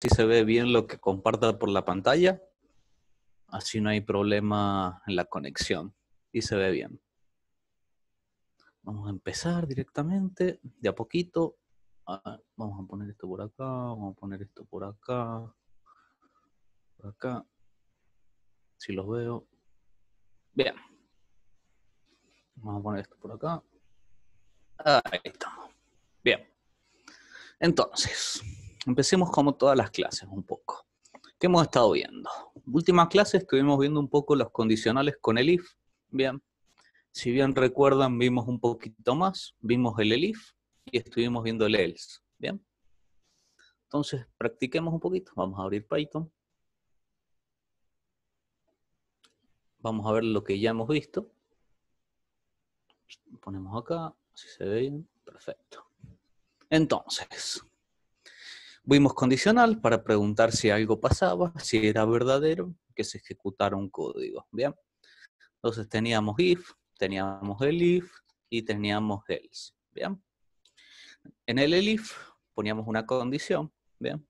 si se ve bien lo que comparta por la pantalla. Así no hay problema en la conexión y se ve bien. Vamos a empezar directamente, de a poquito. Vamos a poner esto por acá, vamos a poner esto por acá, por acá. Si los veo. Bien. Vamos a poner esto por acá. Ahí estamos. Bien. Entonces, Empecemos como todas las clases un poco. ¿Qué hemos estado viendo? Última clase estuvimos viendo un poco los condicionales con el if. Bien, si bien recuerdan, vimos un poquito más, vimos el elif y estuvimos viendo el else. Bien, entonces practiquemos un poquito. Vamos a abrir Python. Vamos a ver lo que ya hemos visto. Lo ponemos acá, si se ve bien. Perfecto. Entonces, Vimos condicional para preguntar si algo pasaba, si era verdadero, que se ejecutara un código. Bien. Entonces teníamos if, teníamos el if y teníamos else. Bien. En el elif poníamos una condición, ¿bien?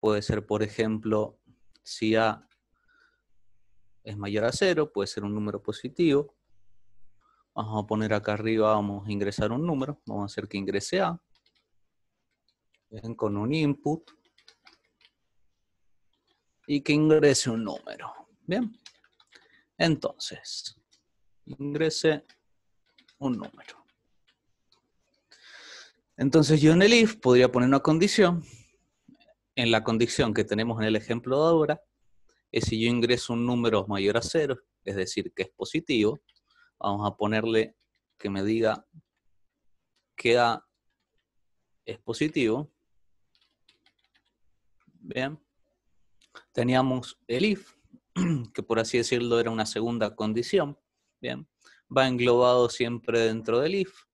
Puede ser, por ejemplo, si A es mayor a cero, puede ser un número positivo. Vamos a poner acá arriba, vamos a ingresar un número, vamos a hacer que ingrese A con un input y que ingrese un número. Bien. Entonces, ingrese un número. Entonces yo en el if podría poner una condición. En la condición que tenemos en el ejemplo de ahora, es si yo ingreso un número mayor a cero, es decir, que es positivo, vamos a ponerle que me diga que A es positivo, Bien. Teníamos el if, que por así decirlo era una segunda condición. Bien. Va englobado siempre dentro del if.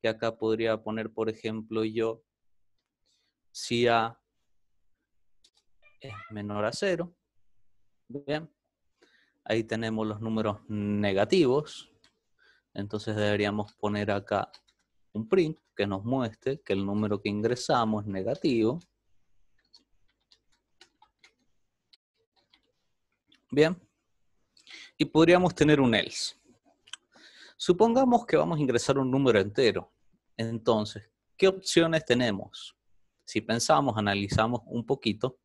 Y acá podría poner, por ejemplo, yo si A es menor a cero. Bien. Ahí tenemos los números negativos. Entonces deberíamos poner acá un print que nos muestre que el número que ingresamos es negativo. Bien. Y podríamos tener un else. Supongamos que vamos a ingresar un número entero. Entonces, ¿qué opciones tenemos? Si pensamos, analizamos un poquito,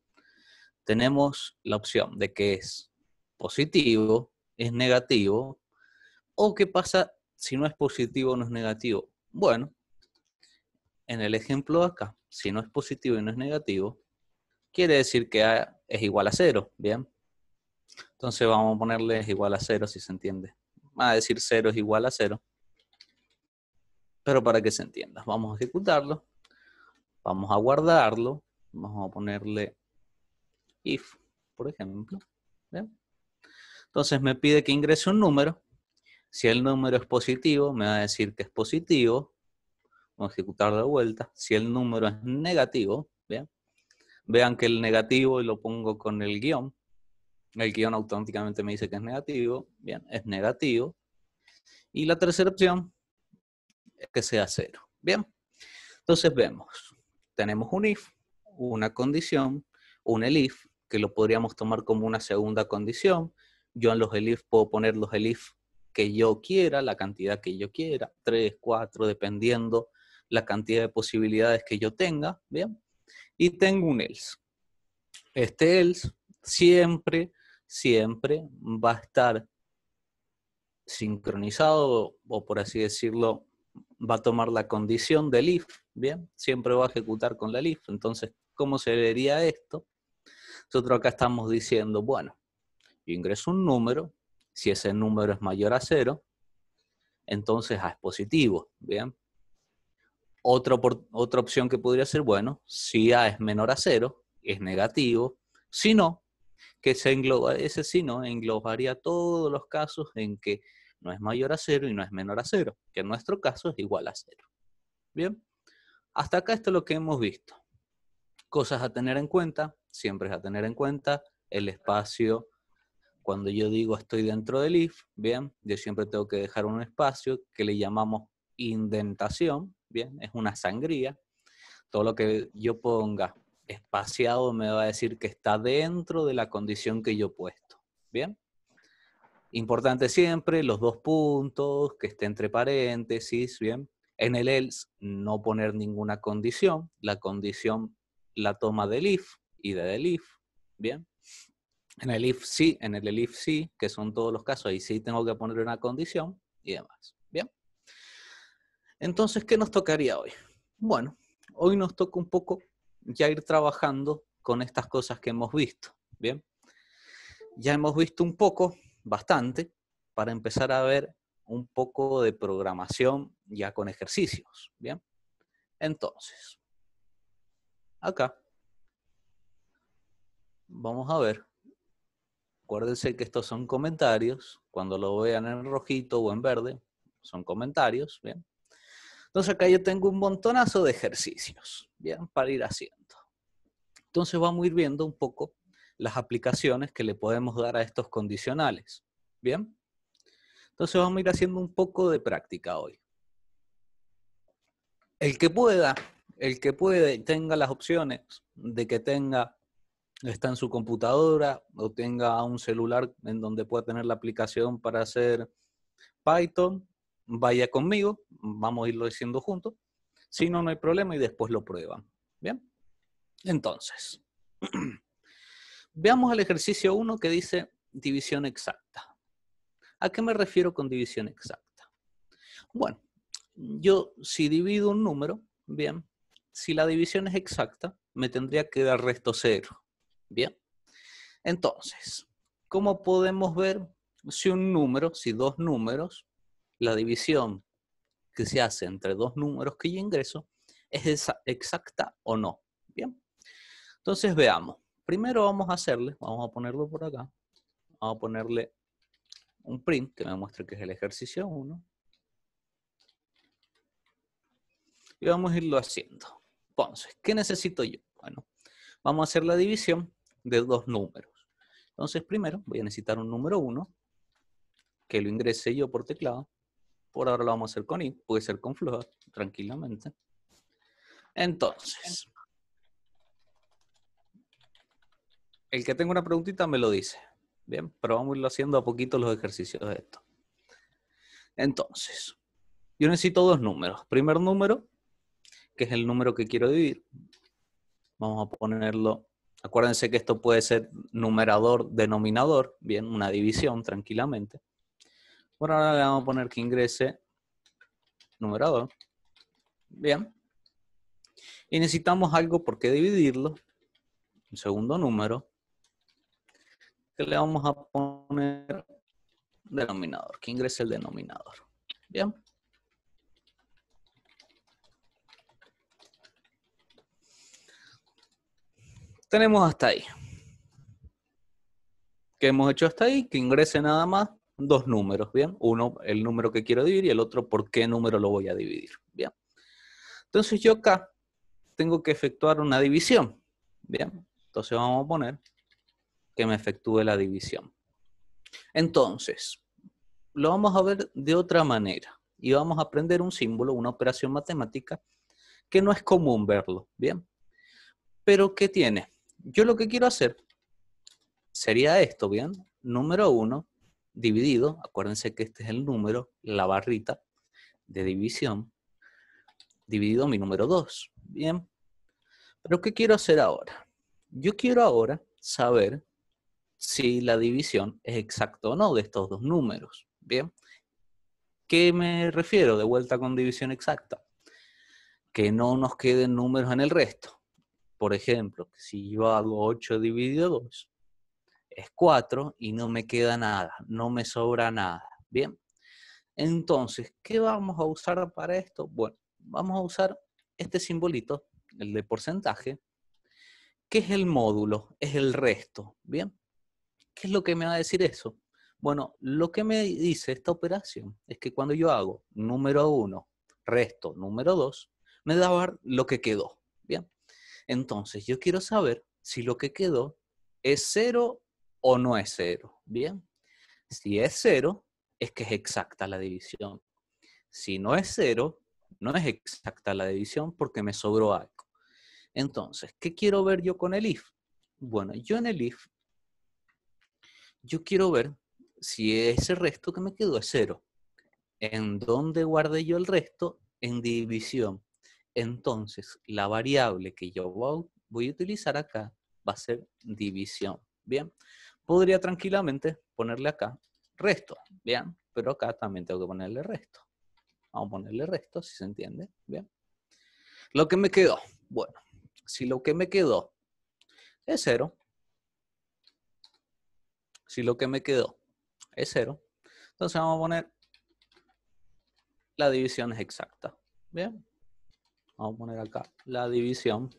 tenemos la opción de que es positivo, es negativo, o qué pasa si no es positivo o no es negativo. Bueno, en el ejemplo de acá, si no es positivo y no es negativo, quiere decir que es igual a cero, ¿bien? Entonces vamos a ponerle igual a cero si se entiende. Va a decir 0 es igual a 0. Pero para que se entienda, vamos a ejecutarlo. Vamos a guardarlo. Vamos a ponerle if, por ejemplo. Entonces me pide que ingrese un número. Si el número es positivo, me va a decir que es positivo. Vamos a ejecutar de vuelta. Si el número es negativo, vean que el negativo lo pongo con el guión. El guión automáticamente me dice que es negativo. Bien, es negativo. Y la tercera opción es que sea cero. Bien, entonces vemos, tenemos un if, una condición, un elif, que lo podríamos tomar como una segunda condición. Yo en los elif puedo poner los elif que yo quiera, la cantidad que yo quiera, Tres, cuatro, dependiendo la cantidad de posibilidades que yo tenga, ¿bien? Y tengo un else. Este else siempre siempre va a estar sincronizado o por así decirlo, va a tomar la condición del if, ¿bien? Siempre va a ejecutar con la if. Entonces, ¿cómo se vería esto? Nosotros acá estamos diciendo, bueno, yo ingreso un número, si ese número es mayor a cero, entonces A ah, es positivo, ¿bien? otra opción que podría ser, bueno, si A es menor a cero, es negativo, si no, que se engloba, ese sí, ¿no? Englobaría todos los casos en que no es mayor a cero y no es menor a cero, que en nuestro caso es igual a cero. Bien, hasta acá esto es lo que hemos visto. Cosas a tener en cuenta, siempre es a tener en cuenta el espacio. Cuando yo digo estoy dentro del if, bien, yo siempre tengo que dejar un espacio que le llamamos indentación, bien, es una sangría. Todo lo que yo ponga espaciado me va a decir que está dentro de la condición que yo he puesto. ¿Bien? Importante siempre los dos puntos, que esté entre paréntesis, ¿bien? En el else no poner ninguna condición, la condición la toma del if y de del if, ¿bien? En el if sí, en el if sí, que son todos los casos, ahí sí tengo que poner una condición y demás, ¿bien? Entonces, ¿qué nos tocaría hoy? Bueno, hoy nos toca un poco ya ir trabajando con estas cosas que hemos visto. Bien, ya hemos visto un poco, bastante, para empezar a ver un poco de programación ya con ejercicios. Bien, entonces, acá vamos a ver. Acuérdense que estos son comentarios. Cuando lo vean en rojito o en verde, son comentarios. Bien. Entonces acá yo tengo un montonazo de ejercicios, ¿bien? Para ir haciendo. Entonces vamos a ir viendo un poco las aplicaciones que le podemos dar a estos condicionales, ¿bien? Entonces vamos a ir haciendo un poco de práctica hoy. El que pueda, el que puede y tenga las opciones de que tenga está en su computadora o tenga un celular en donde pueda tener la aplicación para hacer Python vaya conmigo, vamos a irlo diciendo juntos. Si no, no hay problema y después lo prueban. ¿Bien? Entonces, veamos el ejercicio 1 que dice división exacta. ¿A qué me refiero con división exacta? Bueno, yo si divido un número, bien, si la división es exacta, me tendría que dar resto cero. Bien. Entonces, ¿cómo podemos ver si un número, si dos números la división que se hace entre dos números que yo ingreso es exacta o no. Bien. Entonces veamos. Primero vamos a hacerle, vamos a ponerlo por acá, vamos a ponerle un print que me muestre que es el ejercicio 1. Y vamos a irlo haciendo. Entonces, ¿qué necesito yo? Bueno, vamos a hacer la división de dos números. Entonces, primero voy a necesitar un número 1, que lo ingrese yo por teclado. Por ahora lo vamos a hacer con y puede ser con flojo tranquilamente. Entonces, el que tenga una preguntita me lo dice. Bien, pero vamos a irlo haciendo a poquito los ejercicios de esto. Entonces, yo necesito dos números. Primer número, que es el número que quiero dividir. Vamos a ponerlo. Acuérdense que esto puede ser numerador, denominador, bien, una división tranquilamente. Por ahora le vamos a poner que ingrese numerador. Bien. Y necesitamos algo por qué dividirlo. Un segundo número. Que le vamos a poner denominador. Que ingrese el denominador. Bien. Tenemos hasta ahí. ¿Qué hemos hecho hasta ahí? Que ingrese nada más dos números, ¿bien? Uno, el número que quiero dividir y el otro, por qué número lo voy a dividir, ¿bien? Entonces yo acá tengo que efectuar una división, ¿bien? Entonces vamos a poner que me efectúe la división. Entonces, lo vamos a ver de otra manera y vamos a aprender un símbolo, una operación matemática que no es común verlo, ¿bien? Pero ¿qué tiene? Yo lo que quiero hacer sería esto, ¿bien? Número uno, dividido, acuérdense que este es el número, la barrita de división, dividido mi número 2. Bien. Pero ¿qué quiero hacer ahora? Yo quiero ahora saber si la división es exacta o no de estos dos números. Bien. ¿Qué me refiero de vuelta con división exacta? Que no nos queden números en el resto. Por ejemplo, si yo hago 8 dividido 2, es 4 y no me queda nada, no me sobra nada. Bien, entonces, ¿qué vamos a usar para esto? Bueno, vamos a usar este simbolito, el de porcentaje, que es el módulo, es el resto. Bien, ¿qué es lo que me va a decir eso? Bueno, lo que me dice esta operación es que cuando yo hago número 1, resto número 2, me da lo que quedó. Bien, entonces yo quiero saber si lo que quedó es 0 o no es cero. Bien, si es cero, es que es exacta la división. Si no es cero, no es exacta la división porque me sobró algo. Entonces, ¿qué quiero ver yo con el if? Bueno, yo en el if, yo quiero ver si ese resto que me quedó es cero. ¿En dónde guardé yo el resto? En división. Entonces, la variable que yo voy a utilizar acá va a ser división. Bien, podría tranquilamente ponerle acá resto, ¿bien? Pero acá también tengo que ponerle resto. Vamos a ponerle resto, si se entiende, ¿bien? Lo que me quedó, bueno, si lo que me quedó es cero, si lo que me quedó es cero, entonces vamos a poner la división es exacta, ¿bien? Vamos a poner acá la división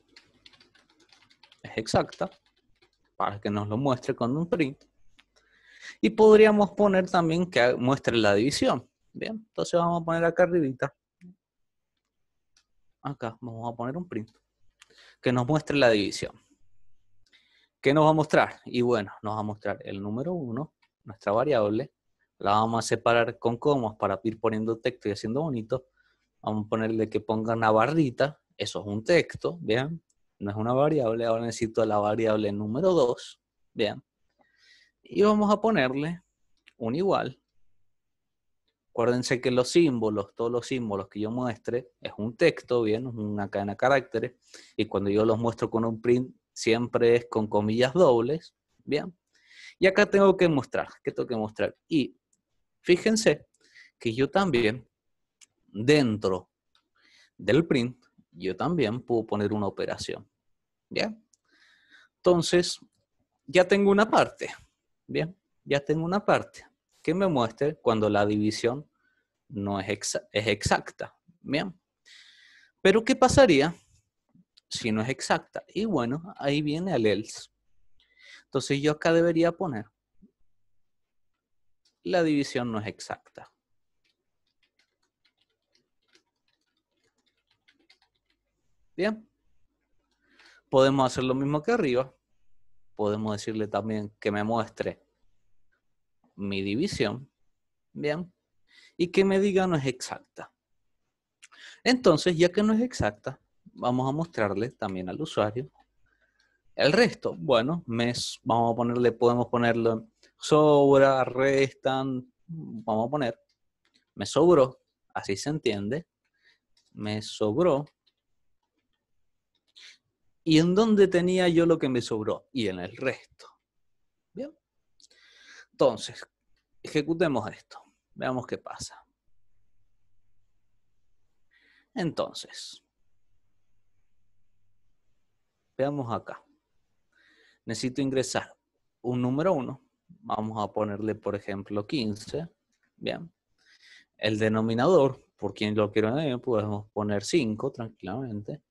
es exacta para que nos lo muestre con un print. Y podríamos poner también que muestre la división. Bien, entonces vamos a poner acá arribita. Acá vamos a poner un print. Que nos muestre la división. ¿Qué nos va a mostrar? Y bueno, nos va a mostrar el número 1, nuestra variable. La vamos a separar con comas para ir poniendo texto y haciendo bonito. Vamos a ponerle que ponga una barrita. Eso es un texto, ¿bien? no es una variable, ahora necesito la variable número 2, bien, y vamos a ponerle un igual. Acuérdense que los símbolos, todos los símbolos que yo muestre, es un texto, bien, una cadena de caracteres, y cuando yo los muestro con un print, siempre es con comillas dobles, bien. Y acá tengo que mostrar, ¿qué tengo que mostrar? Y fíjense que yo también, dentro del print, yo también puedo poner una operación. Bien, Entonces, ya tengo una parte, ¿bien? Ya tengo una parte que me muestre cuando la división no es, es exacta, ¿bien? Pero, ¿qué pasaría si no es exacta? Y bueno, ahí viene el else. Entonces, yo acá debería poner la división no es exacta. Bien podemos hacer lo mismo que arriba. Podemos decirle también que me muestre mi división. Bien. Y que me diga no es exacta. Entonces, ya que no es exacta, vamos a mostrarle también al usuario el resto. Bueno, mes, vamos a ponerle, podemos ponerlo sobra, restan, vamos a poner, me sobró, así se entiende, me sobró y en dónde tenía yo lo que me sobró y en el resto. Bien. Entonces, ejecutemos esto. Veamos qué pasa. Entonces, veamos acá. Necesito ingresar un número 1. Vamos a ponerle, por ejemplo, 15. Bien. El denominador, por quien lo quiero, podemos poner 5 tranquilamente.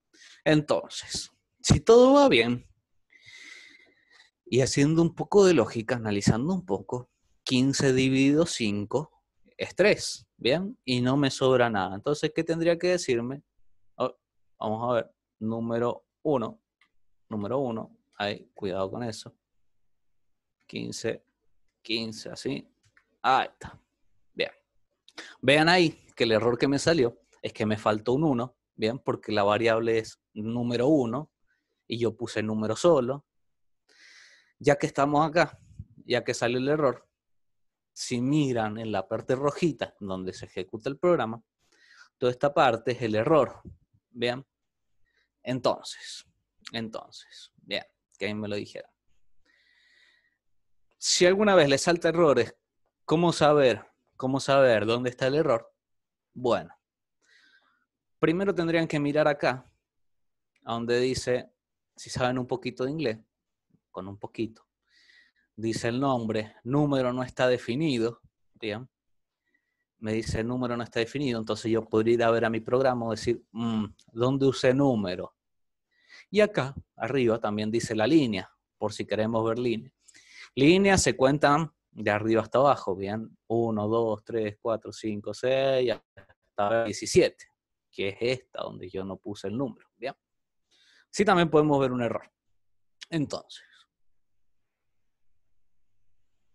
Entonces, si todo va bien, y haciendo un poco de lógica, analizando un poco, 15 dividido 5 es 3, ¿bien? Y no me sobra nada. Entonces, ¿qué tendría que decirme? Oh, vamos a ver, número 1, número 1, ahí, cuidado con eso. 15, 15, así. Ahí está. Bien. Vean ahí que el error que me salió es que me faltó un 1, ¿bien? Porque la variable es número 1 y yo puse el número solo. Ya que estamos acá, ya que sale el error, si miran en la parte rojita donde se ejecuta el programa, toda esta parte es el error. Vean. Entonces, entonces, bien, que ahí me lo dijera Si alguna vez les salta errores, ¿cómo saber? ¿Cómo saber dónde está el error? Bueno, primero tendrían que mirar acá, a donde dice si saben un poquito de inglés, con un poquito, dice el nombre, número no está definido, bien, me dice el número no está definido, entonces yo podría ir a ver a mi programa y decir, mm, ¿dónde usé número? Y acá arriba también dice la línea, por si queremos ver línea. Líneas se cuentan de arriba hasta abajo, bien, 1, 2, 3, 4, 5, 6, hasta 17, que es esta donde yo no puse el número sí también podemos ver un error. Entonces,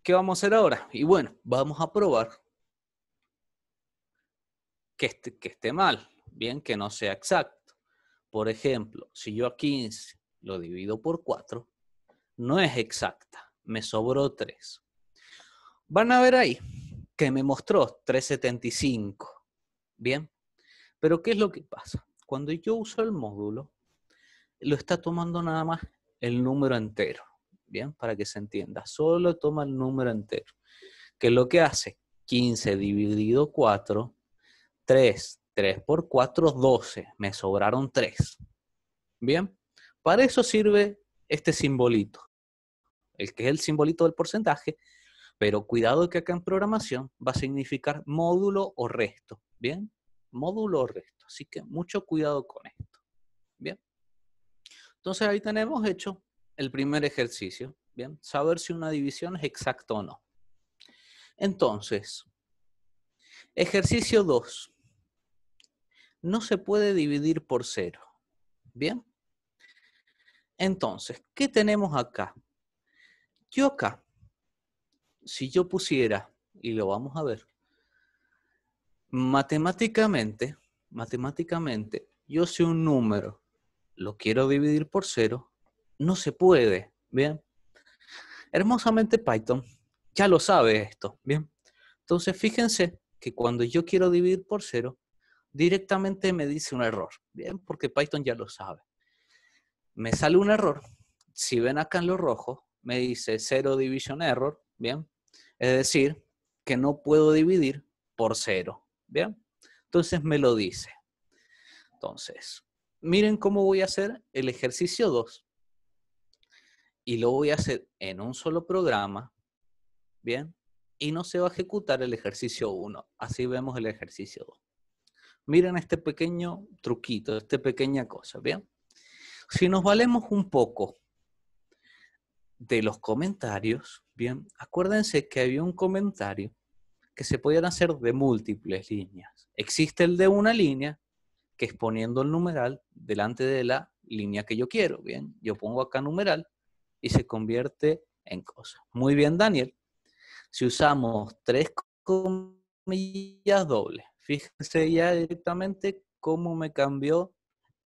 ¿qué vamos a hacer ahora? Y bueno, vamos a probar que esté, que esté mal, bien que no sea exacto. Por ejemplo, si yo a 15 lo divido por 4, no es exacta, me sobró 3. Van a ver ahí que me mostró 375, bien. Pero ¿qué es lo que pasa? Cuando yo uso el módulo, lo está tomando nada más el número entero, ¿bien? Para que se entienda, solo toma el número entero, que es lo que hace 15 dividido 4, 3, 3 por 4, 12, me sobraron 3, ¿bien? Para eso sirve este simbolito, el que es el simbolito del porcentaje, pero cuidado que acá en programación va a significar módulo o resto, ¿bien? Módulo o resto, así que mucho cuidado con esto, ¿bien? Entonces ahí tenemos hecho el primer ejercicio, ¿bien? Saber si una división es exacta o no. Entonces, ejercicio 2. No se puede dividir por cero, ¿bien? Entonces, ¿qué tenemos acá? Yo acá, si yo pusiera, y lo vamos a ver, matemáticamente, matemáticamente, yo sé un número lo quiero dividir por cero, no se puede, ¿bien? Hermosamente Python ya lo sabe esto, ¿bien? Entonces fíjense que cuando yo quiero dividir por cero, directamente me dice un error, ¿bien? Porque Python ya lo sabe. Me sale un error, si ven acá en lo rojo, me dice cero division error, ¿bien? Es decir, que no puedo dividir por cero, ¿bien? Entonces me lo dice. Entonces, miren cómo voy a hacer el ejercicio 2. Y lo voy a hacer en un solo programa, ¿bien? Y no se va a ejecutar el ejercicio 1. Así vemos el ejercicio 2. Miren este pequeño truquito, esta pequeña cosa, ¿bien? Si nos valemos un poco de los comentarios, ¿bien? Acuérdense que había un comentario que se podían hacer de múltiples líneas. Existe el de una línea, que es poniendo el numeral delante de la línea que yo quiero. Bien, yo pongo acá numeral y se convierte en cosa. Muy bien, Daniel. Si usamos tres comillas dobles, fíjense ya directamente cómo me cambió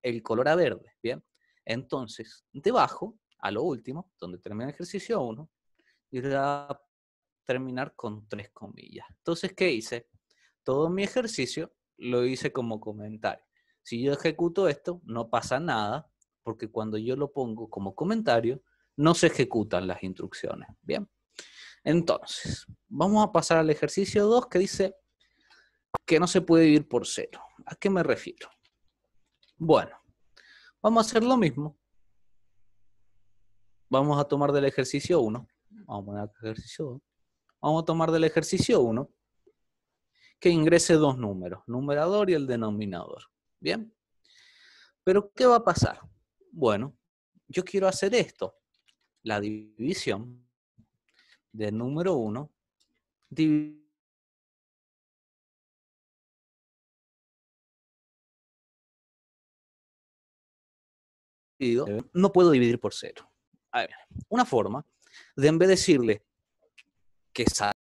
el color a verde. Bien, entonces debajo, a lo último, donde termina el ejercicio 1, irá a terminar con tres comillas. Entonces, ¿qué hice? Todo mi ejercicio lo hice como comentario. Si yo ejecuto esto, no pasa nada, porque cuando yo lo pongo como comentario, no se ejecutan las instrucciones. Bien. Entonces, vamos a pasar al ejercicio 2 que dice que no se puede dividir por cero. ¿A qué me refiero? Bueno, vamos a hacer lo mismo. Vamos a tomar del ejercicio 1. Vamos a ejercicio Vamos a tomar del ejercicio 1 que ingrese dos números, numerador y el denominador. ¿Bien? Pero ¿qué va a pasar? Bueno, yo quiero hacer esto. La división del número 1 no puedo dividir por cero. una forma de en vez de decirle que sale